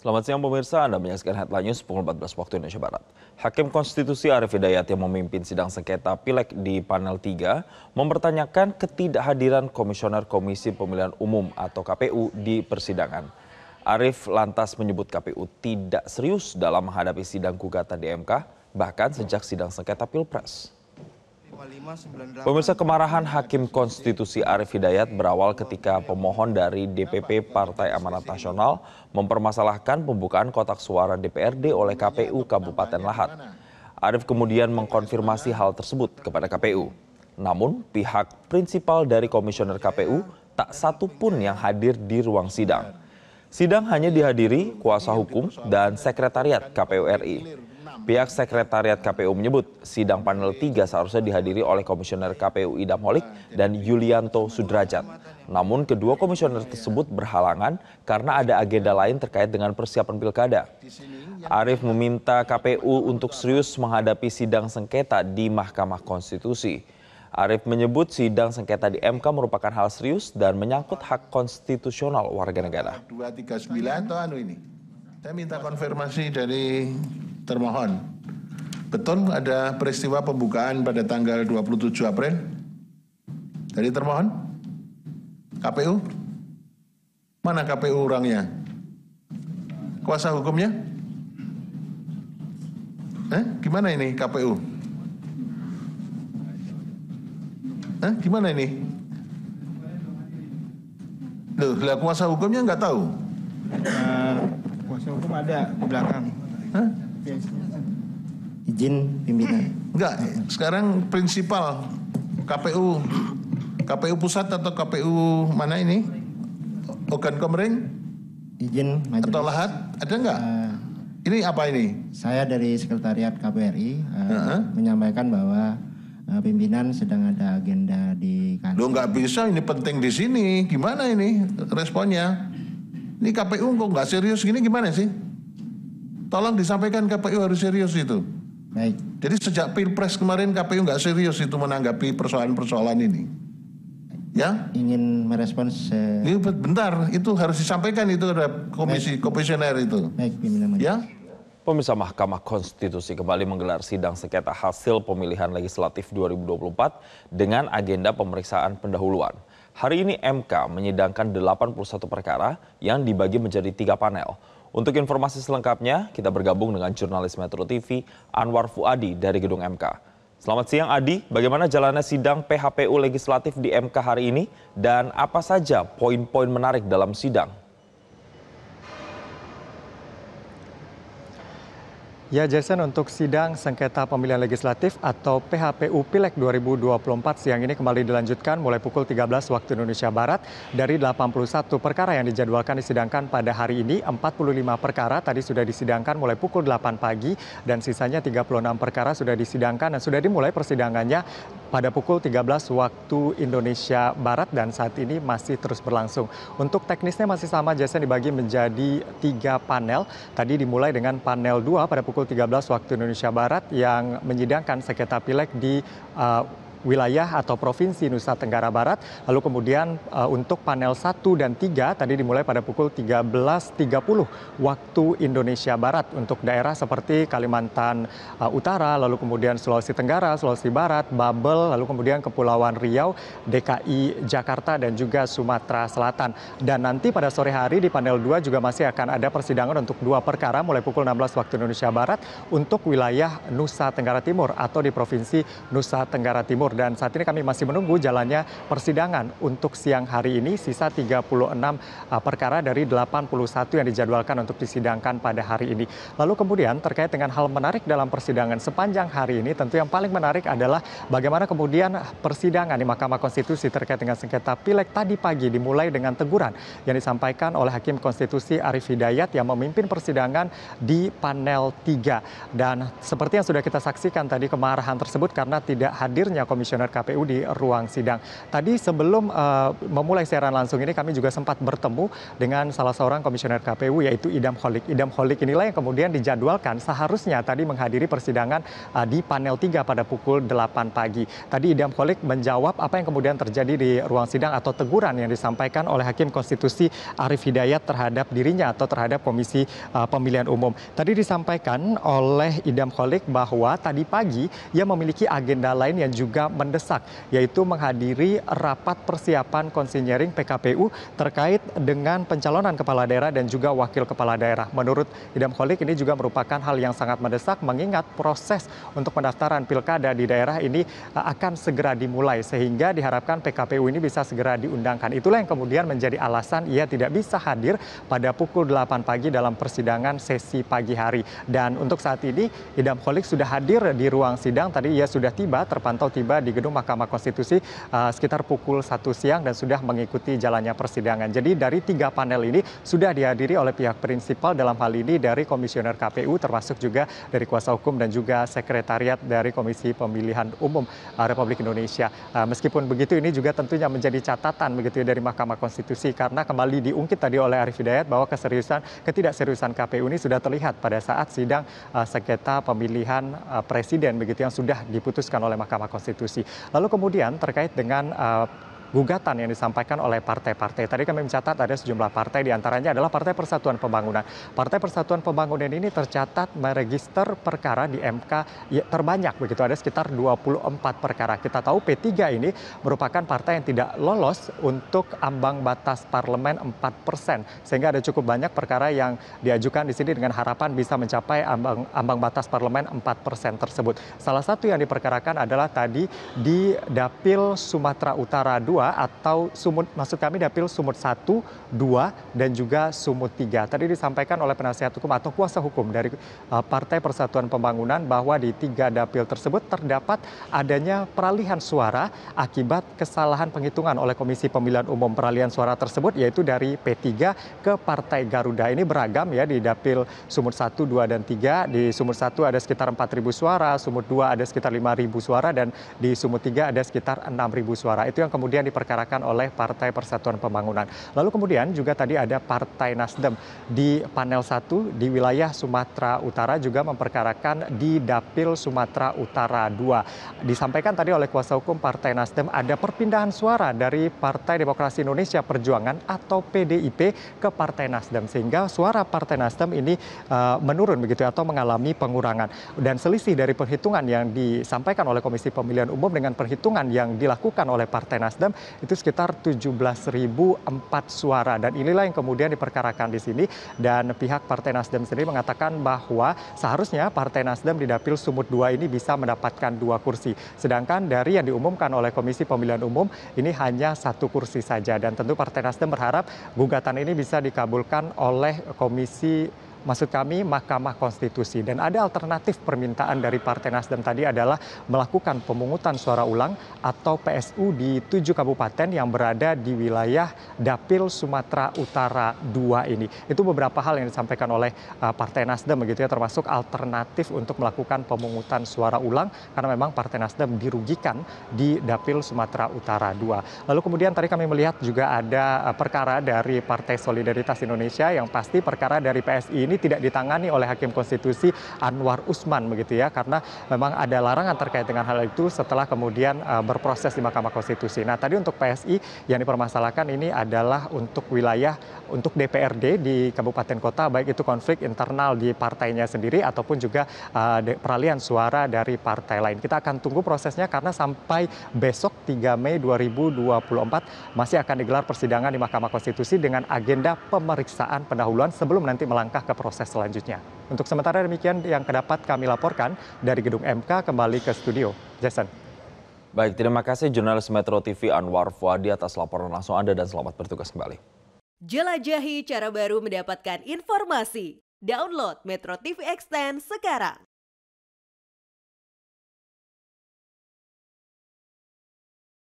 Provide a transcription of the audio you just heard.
Selamat siang pemirsa, Anda menyaksikan Headline News pukul 14 waktu Indonesia Barat. Hakim Konstitusi Arief Hidayat yang memimpin sidang sengketa Pileg di panel 3 mempertanyakan ketidakhadiran Komisioner Komisi Pemilihan Umum atau KPU di persidangan. Arief lantas menyebut KPU tidak serius dalam menghadapi sidang gugatan di MK, bahkan sejak sidang sengketa Pilpres. Pemirsa kemarahan Hakim Konstitusi Arief Hidayat berawal ketika pemohon dari DPP Partai Amanat Nasional mempermasalahkan pembukaan kotak suara DPRD oleh KPU Kabupaten Lahat. Arief kemudian mengkonfirmasi hal tersebut kepada KPU. Namun pihak prinsipal dari komisioner KPU tak satu pun yang hadir di ruang sidang. Sidang hanya dihadiri kuasa hukum dan sekretariat KPU RI. Pihak Sekretariat KPU menyebut sidang panel 3 seharusnya dihadiri oleh Komisioner KPU Ida Holik dan Yulianto Sudrajat. Namun kedua komisioner tersebut berhalangan karena ada agenda lain terkait dengan persiapan pilkada. Arief meminta KPU untuk serius menghadapi sidang sengketa di Mahkamah Konstitusi. Arief menyebut sidang sengketa di MK merupakan hal serius dan menyangkut hak konstitusional warga negara. 239 atau anu ini? Saya minta konfirmasi dari termohon. Betul ada peristiwa pembukaan pada tanggal 27 April? Dari termohon? KPU? Mana KPU orangnya? Kuasa hukumnya? Eh, gimana ini KPU? Eh, gimana ini? Loh, lah kuasa hukumnya nggak tahu? Uh, kuasa hukum ada di belakang. Hah? Izin pimpinan. Enggak, sekarang prinsipal KPU KPU pusat atau KPU mana ini? Ogan Komering? Izin majelis. Atau Lahat? Ada enggak? Uh, ini apa ini? Saya dari Sekretariat KPRI uh, uh eh, -huh. menyampaikan bahwa eh, pimpinan sedang ada agenda di kantor. Lo nggak bisa, ini penting di sini. Gimana ini responnya? Ini KPU kok nggak serius gini gimana sih? Tolong disampaikan KPU harus serius itu. Baik. Jadi sejak pilpres kemarin KPU nggak serius itu menanggapi persoalan-persoalan ini. Ya? Ingin merespons. Uh... Ini iya, bentar, itu harus disampaikan itu ada komisi Baik. komisioner itu. Baik, pimpinan. Ya. Pemirsa Mahkamah Konstitusi kembali menggelar sidang sengketa hasil pemilihan legislatif 2024 dengan agenda pemeriksaan pendahuluan. Hari ini MK menyidangkan 81 perkara yang dibagi menjadi tiga panel. Untuk informasi selengkapnya, kita bergabung dengan jurnalis Metro TV Anwar Fuadi dari Gedung MK. Selamat siang Adi, bagaimana jalannya sidang PHPU legislatif di MK hari ini dan apa saja poin-poin menarik dalam sidang? Ya Jason, untuk sidang sengketa pemilihan legislatif atau PHPU Pileg 2024 siang ini kembali dilanjutkan mulai pukul 13 waktu Indonesia Barat. Dari 81 perkara yang dijadwalkan disidangkan pada hari ini, 45 perkara tadi sudah disidangkan mulai pukul 8 pagi dan sisanya 36 perkara sudah disidangkan dan sudah dimulai persidangannya pada pukul 13 waktu Indonesia Barat dan saat ini masih terus berlangsung. Untuk teknisnya masih sama, Jason dibagi menjadi tiga panel. Tadi dimulai dengan panel 2 pada pukul 13 waktu Indonesia Barat yang menyidangkan sengketa pilek di uh, wilayah atau provinsi Nusa Tenggara Barat. Lalu kemudian uh, untuk panel 1 dan 3 tadi dimulai pada pukul 13.30 waktu Indonesia Barat untuk daerah seperti Kalimantan uh, Utara, lalu kemudian Sulawesi Tenggara, Sulawesi Barat, Babel, lalu kemudian Kepulauan Riau, DKI Jakarta dan juga Sumatera Selatan. Dan nanti pada sore hari di panel 2 juga masih akan ada persidangan untuk dua perkara mulai pukul 16 waktu Indonesia Barat untuk wilayah Nusa Tenggara Timur atau di Provinsi Nusa Tenggara Timur. Timur dan saat ini kami masih menunggu jalannya persidangan untuk siang hari ini sisa 36 uh, perkara dari 81 yang dijadwalkan untuk disidangkan pada hari ini. Lalu kemudian terkait dengan hal menarik dalam persidangan sepanjang hari ini tentu yang paling menarik adalah bagaimana kemudian persidangan di Mahkamah Konstitusi terkait dengan sengketa pilek tadi pagi dimulai dengan teguran yang disampaikan oleh Hakim Konstitusi Arif Hidayat yang memimpin persidangan di panel 3 dan seperti yang sudah kita saksikan tadi kemarahan tersebut karena tidak hadirnya komisi komisioner KPU di ruang sidang. Tadi sebelum uh, memulai siaran langsung ini kami juga sempat bertemu dengan salah seorang komisioner KPU yaitu Idam Holik. Idam Holik inilah yang kemudian dijadwalkan seharusnya tadi menghadiri persidangan uh, di panel 3 pada pukul 8 pagi. Tadi Idam Holik menjawab apa yang kemudian terjadi di ruang sidang atau teguran yang disampaikan oleh Hakim Konstitusi Arif Hidayat terhadap dirinya atau terhadap Komisi uh, Pemilihan Umum. Tadi disampaikan oleh Idam Holik bahwa tadi pagi ia memiliki agenda lain yang juga mendesak yaitu menghadiri rapat persiapan konsinyering PKPU terkait dengan pencalonan kepala daerah dan juga wakil kepala daerah. Menurut Idam Kholik ini juga merupakan hal yang sangat mendesak mengingat proses untuk pendaftaran pilkada di daerah ini eh, akan segera dimulai sehingga diharapkan PKPU ini bisa segera diundangkan. Itulah yang kemudian menjadi alasan ia tidak bisa hadir pada pukul 8 pagi dalam persidangan sesi pagi hari. Dan untuk saat ini Idam Kholik sudah hadir di ruang sidang tadi ia sudah tiba terpantau tiba di gedung mahkamah konstitusi eh, sekitar pukul satu siang dan sudah mengikuti jalannya persidangan jadi dari tiga panel ini sudah dihadiri oleh pihak prinsipal dalam hal ini dari komisioner kpu termasuk juga dari kuasa hukum dan juga sekretariat dari komisi pemilihan umum eh, Republik Indonesia eh, meskipun begitu ini juga tentunya menjadi catatan begitu ya dari mahkamah konstitusi karena kembali diungkit tadi oleh Arief Hidayat bahwa keseriusan ketidakseriusan KPU ini sudah terlihat pada saat sidang sengketa pemilihan presiden begitu yang sudah diputuskan oleh Mahkamah Konstitusi lalu kemudian terkait dengan eh, gugatan yang disampaikan oleh partai-partai. Tadi kami mencatat ada sejumlah partai diantaranya adalah Partai Persatuan Pembangunan. Partai Persatuan Pembangunan ini tercatat meregister perkara di MK ya, terbanyak begitu ada sekitar 24 perkara. Kita tahu P3 ini merupakan partai yang tidak lolos untuk ambang batas parlemen 4 persen sehingga ada cukup banyak perkara yang diajukan di sini dengan harapan bisa mencapai ambang, ambang batas parlemen 4 persen tersebut. Salah satu yang diperkarakan adalah tadi di Dapil Sumatera Utara 2 2 atau sumut maksud kami dapil sumut satu dua dan juga sumut tiga. Tadi disampaikan oleh penasihat hukum atau kuasa hukum dari eh, Partai Persatuan Pembangunan bahwa di tiga dapil tersebut terdapat adanya peralihan suara akibat kesalahan penghitungan oleh Komisi Pemilihan Umum peralihan suara tersebut yaitu dari p tiga ke Partai Garuda. Ini beragam ya di dapil Sumut satu dua dan tiga Di Sumut satu ada sekitar empat ribu suara, Sumut dua ada sekitar lima ribu suara dan di Sumut tiga ada sekitar enam ribu suara. Itu yang kemudian diperkarakan oleh Partai Persatuan Pembangunan. Lalu kemudian juga tadi ada Partai Nasdem di panel 1 di wilayah Sumatera Utara juga memperkarakan di Dapil Sumatera Utara 2. Disampaikan tadi oleh kuasa hukum Partai Nasdem ada perpindahan suara dari Partai Demokrasi Indonesia Perjuangan atau PDIP ke Partai Nasdem sehingga suara Partai Nasdem ini uh, menurun begitu ya, atau mengalami pengurangan dan selisih dari perhitungan yang disampaikan oleh Komisi Pemilihan Umum dengan perhitungan yang dilakukan oleh Partai Nasdem itu sekitar empat suara dan inilah yang kemudian diperkarakan di sini dan pihak Partai Nasdem sendiri mengatakan bahwa seharusnya Partai Nasdem di dapil Sumut 2 ini bisa mendapatkan dua kursi sedangkan dari yang diumumkan oleh Komisi Pemilihan Umum ini hanya satu kursi saja dan tentu Partai Nasdem berharap gugatan ini bisa dikabulkan oleh Komisi maksud kami Mahkamah Konstitusi. Dan ada alternatif permintaan dari Partai Nasdem tadi adalah melakukan pemungutan suara ulang atau PSU di tujuh kabupaten yang berada di wilayah Dapil Sumatera Utara 2 ini. Itu beberapa hal yang disampaikan oleh eh, Partai Nasdem begitu ya, termasuk alternatif untuk melakukan pemungutan suara ulang karena memang Partai Nasdem dirugikan di Dapil Sumatera Utara 2. Lalu kemudian tadi kami melihat juga ada eh, perkara dari Partai Solidaritas Indonesia yang pasti perkara dari PSI ini tidak ditangani oleh hakim konstitusi Anwar Usman begitu ya karena memang ada larangan terkait dengan hal itu setelah kemudian eh, berproses di Mahkamah Konstitusi. Nah, tadi untuk PSI yang dipermasalahkan ini adalah untuk wilayah untuk DPRD di kabupaten kota baik itu konflik internal di partainya sendiri ataupun juga eh, peralihan suara dari partai lain. Kita akan tunggu prosesnya karena sampai besok 3 Mei 2024 masih akan digelar persidangan di Mahkamah Konstitusi dengan agenda pemeriksaan pendahuluan sebelum nanti melangkah ke proses selanjutnya. Untuk sementara demikian yang kedapat kami laporkan dari Gedung MK kembali ke studio. Jason. Baik, terima kasih jurnalis Metro TV Anwar Fuadi atas laporan langsung Anda dan selamat bertugas kembali. Jelajahi cara baru mendapatkan informasi. Download Metro TV Extend sekarang.